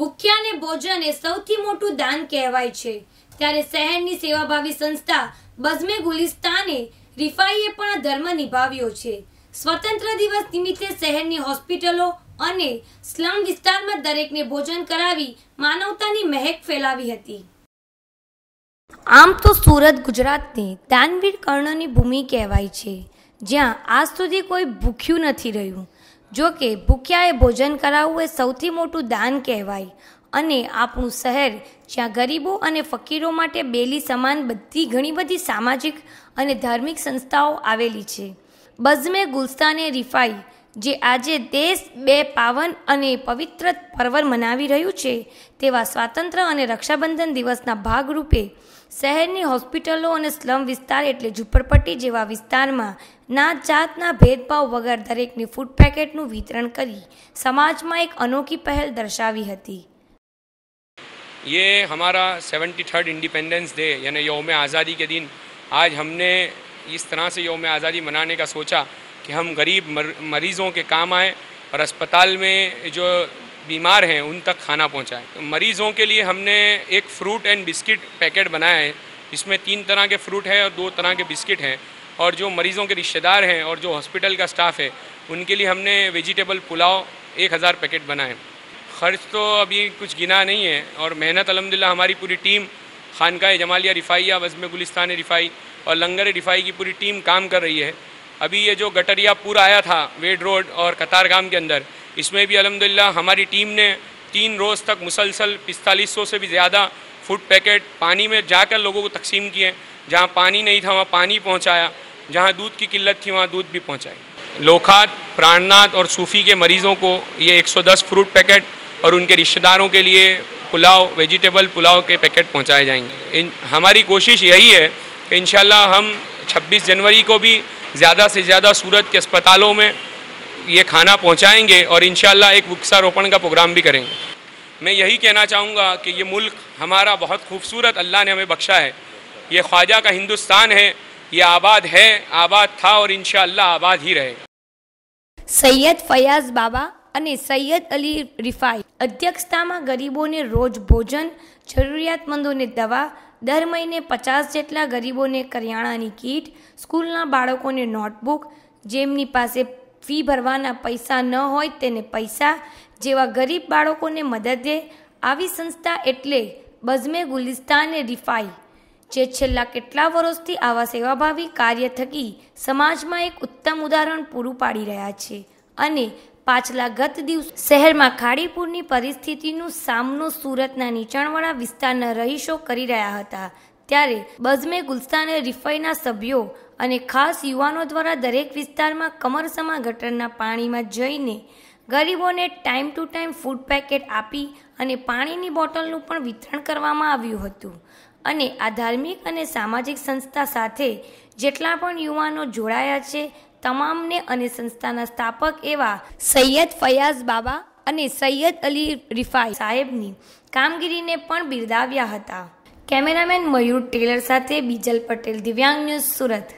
ભૂખ્યાને ભોજન એ સૌથી મોટું દાન કહેવાય છે ત્યારે શહેરની સેવાભાવી સંસ્થા બઝમે ગુલિસ્તાને રિફાઈએ પણ ધર્મ નિભાવ્યો છે સ્વતંત્ર દિવસ નિમિત્તે શહેરની હોસ્પિટલો અને સ્લમ વિસ્તારમાં દરેકને ભોજન કરાવી માનવતાની મહેક ફેલાવી હતી આમ તો સુરત ગુજરાતને દાનવીર કર્ણની ભૂમિ કહેવાય છે જ્યાં આજ સુધી કોઈ ભૂખ્યું નથી રહ્યું જો કે ભૂખ્યાએ ભોજન કરાવવું એ સૌથી મોટું દાન કહેવાય અને આપણું શહેર જ્યાં ગરીબો અને ફકીરો માટે બેલી સમાન બધી ઘણી બધી સામાજિક અને ધાર્મિક સંસ્થાઓ આવેલી છે બઝમે ગુલસ્તાને રિફાઈ જે આજે દેશ બે પાવન અને પવિત્ર પર્વ મનાવી રહ્યું છે તેવા સ્વાતંત્ર્ય અને રક્ષાબંધન દિવસના ભાગરૂપે શહેરની હોસ્પિટલો અને સ્લમ વિસ્તાર એટલે ઝુંપડપટ્ટી જેવા વિસ્તારમાં નાત જાતના ભેદભાવ વગર દરેકની ફૂડ પેકેટનું વિતરણ કરી સમાજમાં એક અનોખી પહેલ દર્શાવી હતી યે हमारा સેવન્ટી થર્ડ ઇન્ડિપેન્ડન્સ ડે यानी योम आज़ादी के दिन आज हमने इस तरह से योम आज़ादी मनाने का सोचा कि हम गरीब मर, मरीज़ों के काम आएँ और अस्पताल में जो बीमार हैं उन तक खाना पहुंचाएं। तो मरीज़ों के लिए हमने एक फ्रूट एंड बिस्किट पैकेट बनाया है इसमें तीन तरह के फ्रूट हैं और दो तरह के बिस्किट हैं और जो मरीज़ों के रिश्तेदार हैं और जो हॉस्पिटल का स्टाफ है उनके लिए हमने वेजिटेबल पुलाव एक हज़ार पैकेट बनाए खर्च तो अभी कुछ गिना नहीं है और मेहनत अलहमदिल्ला हमारी पूरी टीम खानका जमालिया रिफाइया वजम गुलिस्तान रिफाई और लंगर रिफाई की पूरी टीम काम कर रही है अभी ये जो गटरिया पूरा आया था वेड रोड और कतारगाम के अंदर इसमें भी अलहमदिल्ला हमारी टीम ने तीन रोज़ तक मुसलसल पिस्तालीस सौ से भी ज़्यादा फूड पैकेट पानी में जाकर लोगों को तकसीम किए जहाँ पानी नहीं था वहाँ पानी पहुँचाया जहाँ दूध की किल्लत थी वहाँ दूध भी पहुँचाई लोखात प्राणनाथ और सूफ़ी के मरीज़ों को ये 110 फ्रूट पैकेट और उनके रिश्तेदारों के लिए पुलाव वेजिटेबल पुलाव के पैकेट पहुँचाए जाएंगे इन हमारी कोशिश यही है कि इन हम 26 जनवरी को भी ज़्यादा से ज़्यादा सूरत के अस्पतालों में ये खाना पहुँचाएँगे और इन एक वृक्षारोपण का प्रोग्राम भी करेंगे मैं यही कहना चाहूँगा कि ये मुल्क हमारा बहुत खूबसूरत अल्लाह ने हमें बख्शा है ये ख्वाजा का हिंदुस्तान है ये आबाद है आबाद था और इन आबाद ही रहे बाबा अने सैयद अली रिफाई अध्यक्षता में गरीबों ने रोज भोजन जरूरियातमंदों ने दवा દર મહિને પચાસ જેટલા ગરીબોને કરિયાણાની કીટ સ્કૂલના બાળકોને નોટબુક જેમની પાસે ફી ભરવાના પૈસા ન હોય તેને પૈસા જેવા ગરીબ બાળકોને મદદ દે આવી સંસ્થા એટલે બઝમે ગુલિસ્તાને રિફાઈ જે છેલ્લા કેટલા વર્ષથી આવા સેવાભાવી કાર્ય થકી સમાજમાં એક ઉત્તમ ઉદાહરણ પૂરું પાડી રહ્યા છે અને પાછલા ગત દિવસ શહેરમાં ખાડીપુરની પરિસ્થિતિનું સામનો સુરતના નીચાણવાળા વિસ્તારના રહીશો કરી રહ્યા હતા ત્યારે બઝમે ગુલસ્તાન રિફાઈના સભ્યો અને ખાસ યુવાનો દ્વારા દરેક વિસ્તારમાં કમરસમા ગટરના પાણીમાં જઈને ગરીબોને time to time food packet આપી અને પાણીની બોટલનું પણ વિતરણ કરવામાં આવ્યું હતું અને આ ધાર્મિક અને સામાજિક સંસ્થા સાથે જેટલા પણ યુવાનો જોડાયા છે તમામને અને સંસ્થાના સ્થાપક એવા સૈયદ ફયાઝ બાબા અને સૈયદ અલી રિફાઈ સાહેબની કામગીરીને પણ બિરદાવ્યા હતા કેમેરામેન મયુર ટેલર સાથે બીજલ પટેલ દિવ્યાંગ ન્યૂઝ સુરત